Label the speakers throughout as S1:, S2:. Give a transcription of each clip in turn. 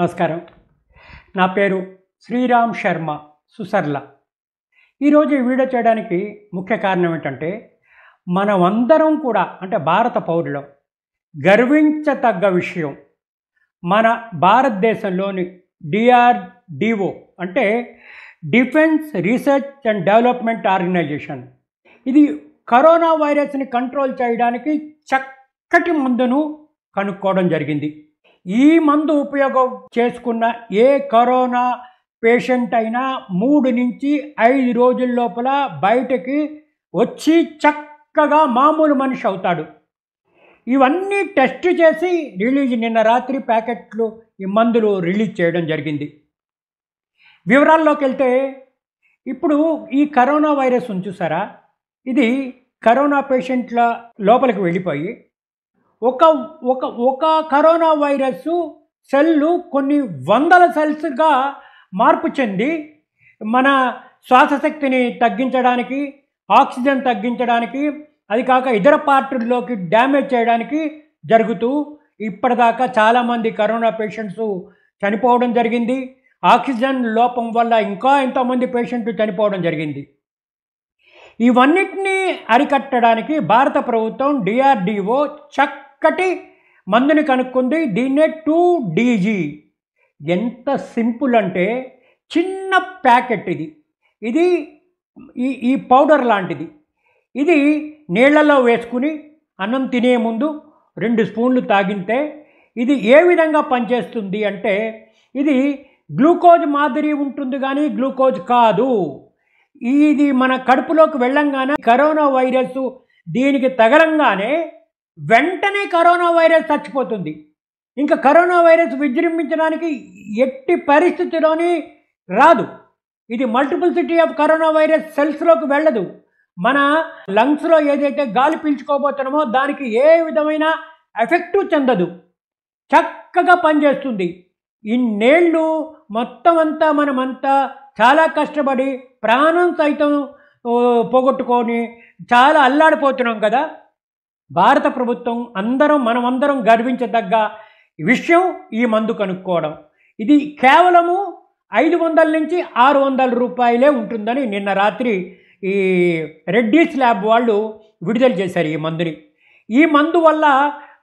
S1: నమస్కారం నా పేరు శ్రీరామ్ శర్మ సుసర్ల ఈరోజు ఈ వీడియో చేయడానికి ముఖ్య కారణం ఏంటంటే మనమందరం కూడా అంటే భారత పౌరులం గర్వించతగ్గ విషయం మన భారతదేశంలోని డిఆర్డిఓ అంటే defence research and development organisation ఇది కరోనా వైరస్ని కంట్రోల్ చేయడానికి చక్కటి మందును కనుక్కోవడం జరిగింది ఈ మందు ఉపయోగం చేసుకున్న ఏ కరోనా పేషెంట్ అయినా మూడు నుంచి ఐదు రోజుల లోపల బయటకి వచ్చి చక్కగా మామూలు మనిషి అవుతాడు ఇవన్నీ టెస్ట్ చేసి రిలీజ్ నిన్న రాత్రి ప్యాకెట్లు ఈ మందులు రిలీజ్ చేయడం జరిగింది వివరాల్లోకి వెళ్తే ఇప్పుడు ఈ కరోనా వైరస్ ఉంచుసారా ఇది కరోనా పేషెంట్ల లోపలికి వెళ్ళిపోయి ఒక ఒక ఒక కరోనా వైరస్ సెల్లు కొన్ని వందల సెల్స్గా మార్పు చెంది మన శ్వాసశక్తిని తగ్గించడానికి ఆక్సిజన్ తగ్గించడానికి అది కాక ఇతర పార్టీల్లోకి డ్యామేజ్ చేయడానికి జరుగుతూ ఇప్పటిదాకా చాలామంది కరోనా పేషెంట్స్ చనిపోవడం జరిగింది ఆక్సిజన్ లోపం వల్ల ఇంకా ఎంతోమంది పేషెంట్లు చనిపోవడం జరిగింది ఇవన్నిటినీ అరికట్టడానికి భారత ప్రభుత్వం డిఆర్డిఓ చక్క చక్కటి మందుని కనుక్కుంది దీన్నే టూ డీజీ ఎంత సింపుల్ అంటే చిన్న ప్యాకెట్ ఇది ఇది ఈ ఈ పౌడర్ లాంటిది ఇది నీళ్లలో వేసుకుని అన్నం తినే ముందు రెండు స్పూన్లు తాగితే ఇది ఏ విధంగా పనిచేస్తుంది అంటే ఇది గ్లూకోజ్ మాదిరి ఉంటుంది కానీ గ్లూకోజ్ కాదు ఇది మన కడుపులోకి వెళ్ళంగానే కరోనా వైరస్ దీనికి తగలంగానే వెంటనే కరోనా వైరస్ చచ్చిపోతుంది ఇంకా కరోనా వైరస్ విజృంభించడానికి ఎట్టి పరిస్థితిలోని రాదు ఇది multiple city of corona virus సెల్స్లోకి వెళ్ళదు మన లంగ్స్లో ఏదైతే గాలి పీల్చుకోబోతున్నామో దానికి ఏ విధమైన ఎఫెక్టు చెందదు చక్కగా పనిచేస్తుంది ఇన్నేళ్ళు మొత్తం అంతా మనమంతా చాలా కష్టపడి ప్రాణం సైతం పోగొట్టుకొని చాలా అల్లాడిపోతున్నాం కదా భారత ప్రభుత్వం అందరం మనమందరం గర్వించదగ్గ విషయం ఈ మందు కనుక్కోవడం ఇది కేవలము ఐదు వందల నుంచి ఆరు వందల రూపాయలే ఉంటుందని నిన్న రాత్రి ఈ రెడ్డీస్ ల్యాబ్ వాళ్ళు విడుదల చేశారు ఈ మందుని ఈ మందు వల్ల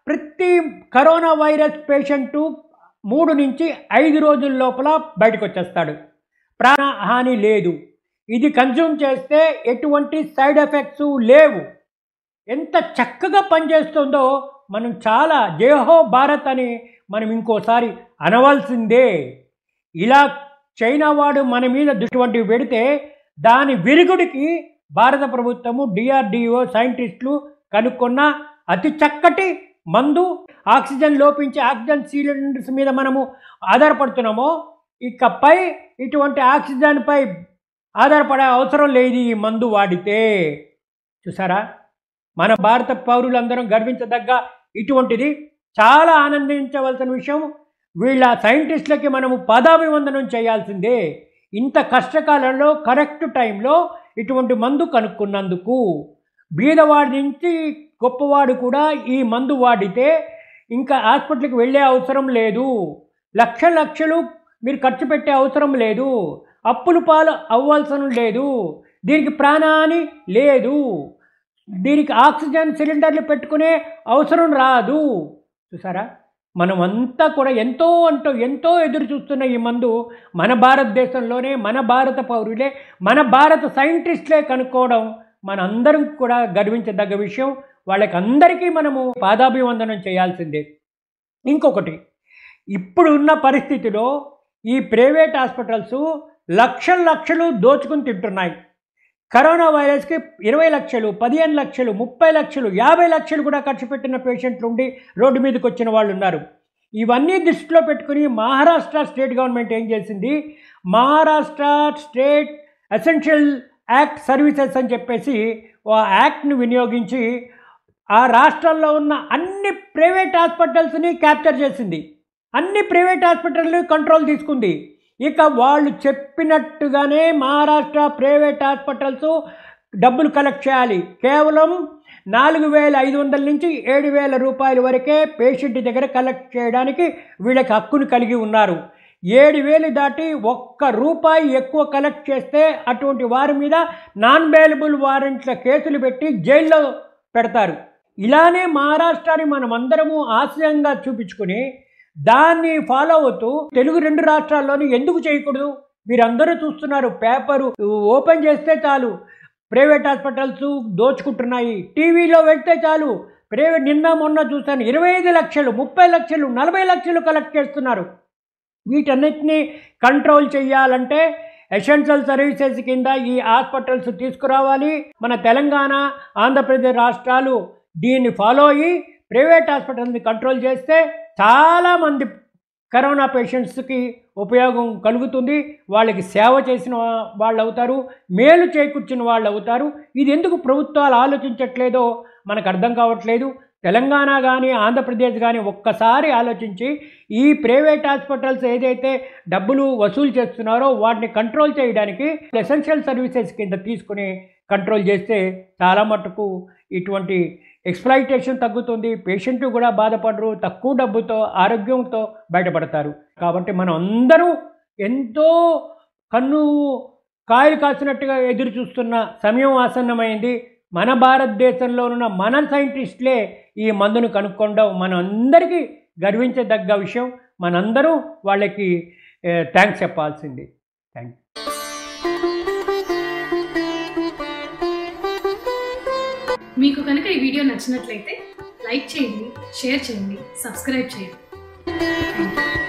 S1: ప్రతి కరోనా వైరస్ పేషెంటు మూడు నుంచి ఐదు రోజుల లోపల బయటకు వచ్చేస్తాడు ప్రాణహాని లేదు ఇది కన్జ్యూమ్ చేస్తే ఎటువంటి సైడ్ ఎఫెక్ట్స్ లేవు ఎంత చక్కగా పనిచేస్తుందో మనం చాలా జయహో భారత్ అని మనం ఇంకోసారి అనవలసిందే ఇలా చైనా వాడు మన మీద దృష్టి వంటివి పెడితే దాని విరుగుడికి భారత ప్రభుత్వము డిఆర్డిఓ సైంటిస్టులు కనుక్కున్న అతి చక్కటి మందు ఆక్సిజన్ లోపించి ఆక్సిజన్ సిలిండర్స్ మీద మనము ఆధారపడుతున్నామో ఇకపై ఇటువంటి ఆక్సిజన్పై ఆధారపడే అవసరం లేదు ఈ మందు వాడితే చూసారా మన భారత పౌరులందరం గర్వించదగ్గ ఇటువంటిది చాలా ఆనందించవలసిన విషయం వీళ్ళ సైంటిస్టులకి మనము పదాభివందనం చేయాల్సిందే ఇంత కష్టకాలంలో కరెక్ట్ టైంలో ఇటువంటి మందు కనుక్కున్నందుకు బీదవాడి నుంచి గొప్పవాడు కూడా ఈ మందు వాడితే ఇంకా హాస్పిటల్కి వెళ్ళే అవసరం లేదు లక్ష లక్షలు మీరు ఖర్చు పెట్టే అవసరం లేదు అప్పులు పాలు అవ్వాల్సిన లేదు దీనికి ప్రాణాని లేదు దీనికి ఆక్సిజన్ సిలిండర్లు పెట్టుకునే అవసరం రాదు చూసారా మనమంతా కూడా ఎంతో అంటూ ఎంతో ఎదురు చూస్తున్న ఈ మందు మన భారతదేశంలోనే మన భారత పౌరులే మన భారత సైంటిస్టులే కనుక్కోవడం మనందరం కూడా గర్వించదగ్గ విషయం వాళ్ళకి అందరికీ మనము పాదాభివందనం చేయాల్సిందే ఇంకొకటి ఇప్పుడున్న పరిస్థితిలో ఈ ప్రైవేట్ హాస్పిటల్స్ లక్షలు లక్షలు దోచుకుని తింటున్నాయి కరోనా వైరస్కి ఇరవై లక్షలు పదిహేను లక్షలు ముప్పై లక్షలు యాభై లక్షలు కూడా ఖర్చు పెట్టిన పేషెంట్లు ఉండి రోడ్డు మీదకి వచ్చిన వాళ్ళు ఉన్నారు ఇవన్నీ దృష్టిలో పెట్టుకుని మహారాష్ట్ర స్టేట్ గవర్నమెంట్ ఏం చేసింది Maharashtra state essential act services అని చెప్పేసి ఆ యాక్ట్ను వినియోగించి ఆ రాష్ట్రాల్లో ఉన్న అన్ని ప్రైవేట్ హాస్పిటల్స్ని క్యాప్చర్ చేసింది అన్ని ప్రైవేట్ హాస్పిటల్ కంట్రోల్ తీసుకుంది ఇక వాళ్ళు చెప్పినట్టుగానే మహారాష్ట్ర ప్రైవేట్ హాస్పిటల్స్ డబ్బులు కలెక్ట్ చేయాలి కేవలం నాలుగు వేల ఐదు వందల నుంచి ఏడు వేల రూపాయల వరకే పేషెంట్ దగ్గర కలెక్ట్ చేయడానికి వీళ్ళకి హక్కును కలిగి ఉన్నారు ఏడు వేలు దాటి ఒక్క రూపాయి ఎక్కువ కలెక్ట్ చేస్తే అటువంటి వారి మీద నాన్ బెయిలబుల్ వారెంట్ల కేసులు పెట్టి జైల్లో పెడతారు ఇలానే మహారాష్ట్రాన్ని మనం అందరము ఆశయంగా చూపించుకుని దాన్ని ఫాలో అవుతూ తెలుగు రెండు రాష్ట్రాల్లోనూ ఎందుకు చేయకూడదు మీరందరూ చూస్తున్నారు పేపరు ఓపెన్ చేస్తే చాలు ప్రైవేట్ హాస్పిటల్స్ దోచుకుంటున్నాయి టీవీలో వెళ్తే చాలు ప్రైవేట్ నిన్న మొన్న చూశాను ఇరవై ఐదు లక్షలు ముప్పై లక్షలు నలభై లక్షలు కలెక్ట్ చేస్తున్నారు వీటన్నిటినీ కంట్రోల్ చేయాలంటే ఎసెన్షియల్ సర్వీసెస్ కింద ఈ హాస్పిటల్స్ తీసుకురావాలి మన తెలంగాణ ఆంధ్రప్రదేశ్ రాష్ట్రాలు దీన్ని ఫాలో అయ్యి ప్రైవేట్ హాస్పిటల్ని కంట్రోల్ చేస్తే చాలామంది కరోనా పేషెంట్స్కి ఉపయోగం కలుగుతుంది వాళ్ళకి సేవ చేసిన వాళ్ళు అవుతారు మేలు చేకూర్చిన వాళ్ళు అవుతారు ఇది ఎందుకు ప్రభుత్వాలు ఆలోచించట్లేదో మనకు అర్థం కావట్లేదు తెలంగాణ కానీ ఆంధ్రప్రదేశ్ కానీ ఒక్కసారి ఆలోచించి ఈ ప్రైవేట్ హాస్పిటల్స్ ఏదైతే డబ్బులు వసూలు చేస్తున్నారో వాటిని కంట్రోల్ చేయడానికి ఎసెన్షియల్ సర్వీసెస్ కింద తీసుకుని కంట్రోల్ చేస్తే చాలా మటుకు ఇటువంటి ఎక్స్ప్లైటేషన్ తగ్గుతుంది పేషెంట్ కూడా బాధపడరు తక్కువ డబ్బుతో ఆరోగ్యంతో బయటపడతారు కాబట్టి మనం అందరూ ఎంతో కన్ను కాయలు కాసినట్టుగా ఎదురు చూస్తున్న సమయం ఆసన్నమైంది మన భారతదేశంలో ఉన్న మన సైంటిస్టులే ఈ మందును కనుక్కోవడం మనందరికీ గర్వించదగ్గ విషయం మనందరూ వాళ్ళకి థ్యాంక్స్ చెప్పాల్సింది థ్యాంక్ యూ మీకు కనుక ఈ వీడియో నచ్చినట్లయితే లైక్ చేయండి షేర్ చేయండి సబ్స్క్రైబ్ చేయండి